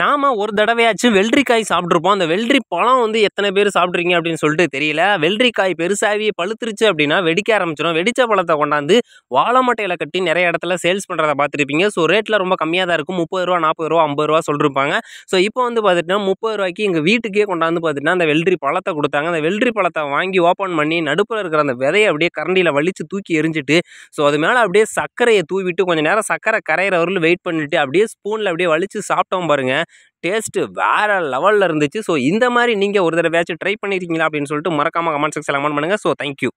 நாம் ஒரு தடவையாச்சும் வெள்ளரிக்காய் சாப்பிட்ருப்போம் அந்த வெள்ளரி பழம் வந்து எத்தனை பேர் சாப்பிட்றீங்க அப்படின்னு சொல்லிட்டு தெரியல வெள்ளரிக்காய் பெருசாகி பழுத்துருச்சு அப்படின்னா வெடிக்க ஆரம்பிச்சிடும் வெடித்த பழத்தை கொண்டாந்து வாழைமட்டையில் கட்டி நிறைய இடத்துல சேல்ஸ் பண்ணுறத பார்த்துருப்பீங்க ஸோ ரேட்டில் ரொம்ப கம்மியாக தான் இருக்கும் முப்பது ரூபா நாற்பது ரூபா ஐம்பது ரூபா சொல்லிருப்பாங்க ஸோ இப்போ வந்து பார்த்துட்டா முப்பது ரூபாய்க்கு எங்கள் வீட்டுக்கே கொண்டாந்து பார்த்துட்டா அந்த வெள்ளரி பழத்தை கொடுத்தாங்க அந்த வெள்ளரி பழத்தை வாங்கி ஓப்பன் பண்ணி நடுப்பில் இருக்கிற அந்த விதையை அப்படியே கரண்டியில் வலித்து தூக்கி எரிஞ்சிட்டு ஸோ அது மேலே அப்படியே சர்க்கரையை தூவிட்டு கொஞ்சம் நேரம் சர்க்கரை கரையிற வரலும் வெயிட் பண்ணிட்டு அப்படியே ஸ்பூனில் அப்படியே வலித்து சாப்பிட்டோம் பாருங்க டேஸ்ட்டு வேறு லெவலில் இருந்துச்சு ஸோ இந்த மாதிரி நீங்கள் ஒரு தடவையாச்சும் ட்ரை பண்ணியிருக்கீங்களா அப்படின்னு சொல்லிட்டு மறக்காமல் கமெண்ட் செக்ஷனில் கமெண்ட் பண்ணுங்கள் ஸோ தேங்க்யூ